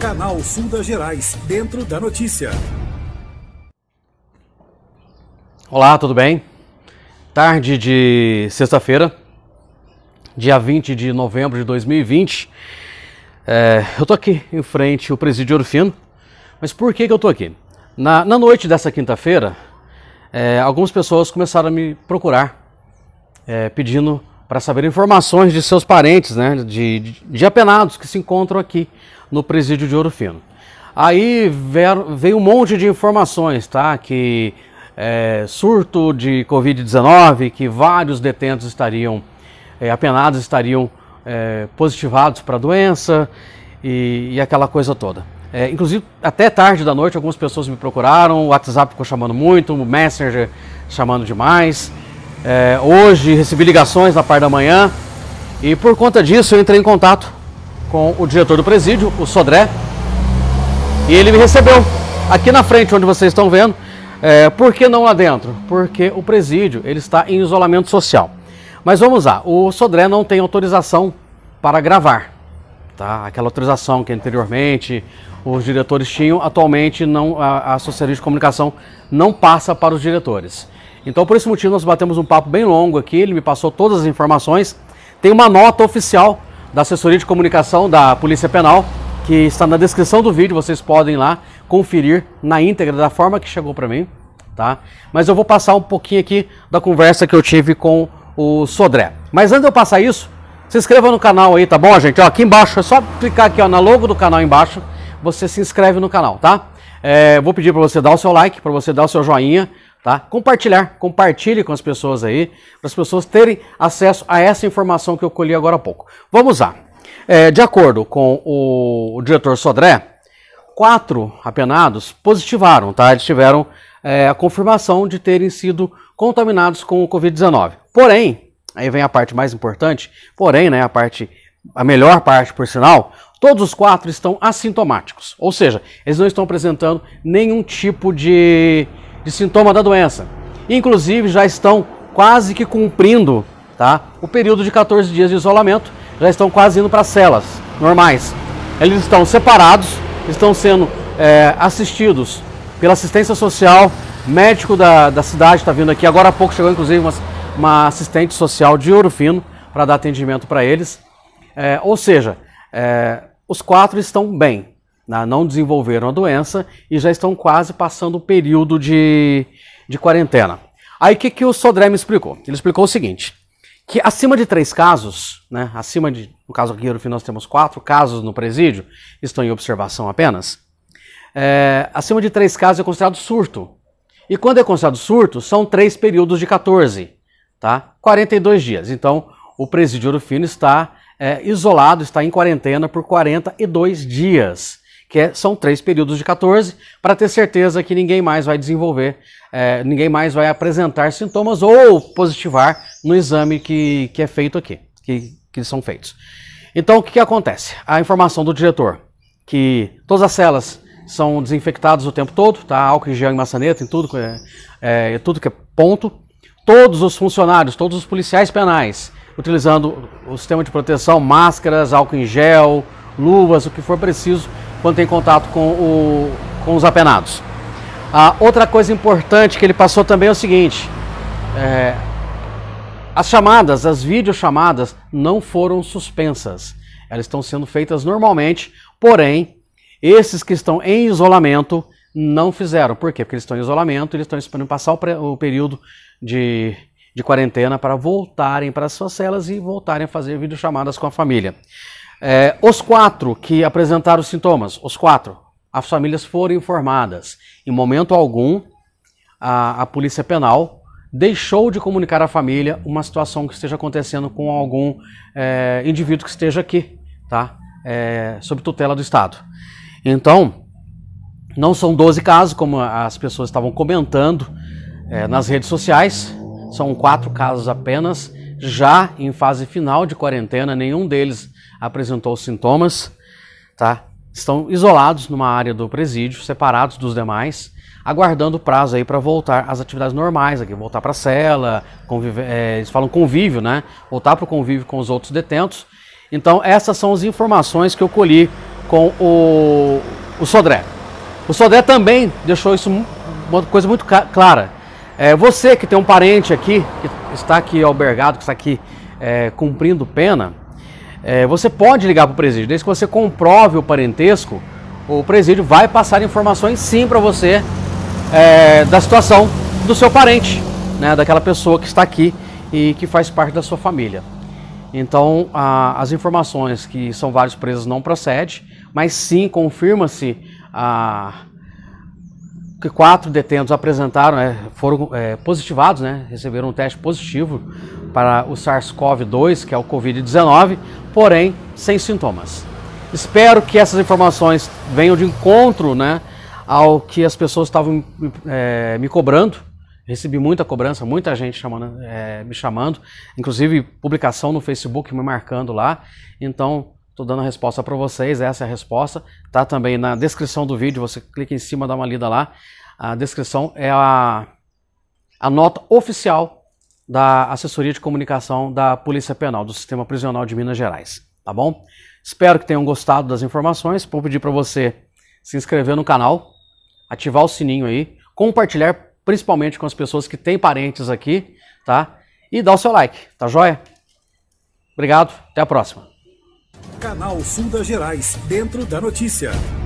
Canal Sul das Gerais, dentro da notícia. Olá, tudo bem? Tarde de sexta-feira, dia 20 de novembro de 2020. É, eu tô aqui em frente ao Presídio Orfino, mas por que, que eu tô aqui? Na, na noite dessa quinta-feira, é, algumas pessoas começaram a me procurar é, pedindo para saber informações de seus parentes, né, de, de, apenados que se encontram aqui no presídio de Ouro Fino. Aí veio, veio um monte de informações, tá, que é, surto de Covid-19, que vários detentos estariam, é, apenados estariam é, positivados para a doença e, e, aquela coisa toda. É, inclusive, até tarde da noite, algumas pessoas me procuraram, o WhatsApp ficou chamando muito, o Messenger chamando demais. É, hoje recebi ligações na parte da manhã e por conta disso eu entrei em contato com o diretor do presídio, o Sodré, e ele me recebeu aqui na frente onde vocês estão vendo. É, por que não lá dentro? Porque o presídio ele está em isolamento social. Mas vamos lá, o Sodré não tem autorização para gravar. Tá? Aquela autorização que anteriormente os diretores tinham, atualmente não, a, a Sociedade de Comunicação não passa para os diretores. Então, por esse motivo, nós batemos um papo bem longo aqui. Ele me passou todas as informações. Tem uma nota oficial da assessoria de comunicação da Polícia Penal que está na descrição do vídeo. Vocês podem lá conferir na íntegra da forma que chegou para mim, tá? Mas eu vou passar um pouquinho aqui da conversa que eu tive com o Sodré. Mas antes de eu passar isso, se inscreva no canal aí, tá bom, gente? Ó, aqui embaixo é só clicar aqui ó, na logo do canal embaixo. Você se inscreve no canal, tá? É, vou pedir para você dar o seu like, para você dar o seu joinha, tá? Compartilhar, compartilhe com as pessoas aí, para as pessoas terem acesso a essa informação que eu colhi agora há pouco. Vamos lá. É, de acordo com o, o, diretor Sodré, quatro apenados positivaram, tá? Eles tiveram é, a confirmação de terem sido contaminados com o Covid-19. Porém, aí vem a parte mais importante, porém, né, a parte, a melhor parte, por sinal, Todos os quatro estão assintomáticos, ou seja, eles não estão apresentando nenhum tipo de de sintoma da doença. Inclusive, já estão quase que cumprindo tá, o período de 14 dias de isolamento, já estão quase indo para celas normais. Eles estão separados, estão sendo é, assistidos pela assistência social, médico da, da cidade está vindo aqui, agora há pouco chegou inclusive uma, uma assistente social de ouro fino para dar atendimento para eles. É, ou seja, é, os quatro estão bem, né, não desenvolveram a doença e já estão quase passando o período de, de quarentena. Aí o que, que o Sodré me explicou? Ele explicou o seguinte: que acima de três casos, né, acima de, no caso aqui no fim nós temos quatro casos no presídio, estão em observação apenas. É, acima de três casos é considerado surto. E quando é considerado surto, são três períodos de 14, tá? 42 dias. Então, o presídio Urufino Fino está é, isolado, está em quarentena por 42 dias que é, são três períodos de 14, para ter certeza que ninguém mais vai desenvolver, é, ninguém mais vai apresentar sintomas ou positivar no exame que, que é feito aqui, que, que são feitos. Então, o que, que acontece? A informação do diretor, que todas as celas são desinfectadas o tempo todo, tá? álcool em gel em maçaneta, em tudo, é, é, tudo que é ponto. Todos os funcionários, todos os policiais penais, utilizando o sistema de proteção, máscaras, álcool em gel, luvas, o que for preciso, quando tem contato com, o, com os apenados. A outra coisa importante que ele passou também é o seguinte: é, as chamadas, as videochamadas, não foram suspensas. Elas estão sendo feitas normalmente, porém, esses que estão em isolamento não fizeram. Por quê? Porque eles estão em isolamento, eles estão esperando passar o, o período de, de quarentena para voltarem para suas celas e voltarem a fazer videochamadas com a família. É, os quatro que apresentaram sintomas, os quatro, as famílias foram informadas. Em momento algum, a, a Polícia Penal deixou de comunicar à família uma situação que esteja acontecendo com algum é, indivíduo que esteja aqui, tá? É, sob tutela do Estado. Então, não são 12 casos, como as pessoas estavam comentando é, nas redes sociais, são quatro casos apenas já em fase final de quarentena, nenhum deles apresentou sintomas, tá? Estão isolados numa área do presídio, separados dos demais, aguardando o prazo aí para voltar às atividades normais aqui, voltar para a cela, conviver, é, eles falam convívio, né? Voltar para o convívio com os outros detentos. Então essas são as informações que eu colhi com o, o Sodré. O Sodré também deixou isso uma coisa muito clara. É, você que tem um parente aqui que está aqui albergado, que está aqui é, cumprindo pena, é, você pode ligar para o presídio, desde que você comprove o parentesco, o presídio vai passar informações sim para você é, da situação do seu parente, né, daquela pessoa que está aqui e que faz parte da sua família. Então, a, as informações que são vários presos não procede, mas sim confirma-se a que quatro detentos apresentaram, é, foram é, positivados, né, receberam um teste positivo para o SARS-CoV-2, que é o Covid-19, porém sem sintomas. Espero que essas informações venham de encontro né, ao que as pessoas estavam é, me cobrando. Recebi muita cobrança, muita gente chamando, é, me chamando, inclusive publicação no Facebook me marcando lá. Então, Tô dando a resposta para vocês, essa é a resposta. Tá também na descrição do vídeo, você clica em cima, dá uma lida lá. A descrição é a, a nota oficial da assessoria de comunicação da Polícia Penal, do Sistema Prisional de Minas Gerais. Tá bom? Espero que tenham gostado das informações. Vou pedir para você se inscrever no canal, ativar o sininho aí, compartilhar principalmente com as pessoas que têm parentes aqui, tá? E dá o seu like, tá joia? Obrigado, até a próxima. Canal Sul das Gerais, dentro da notícia.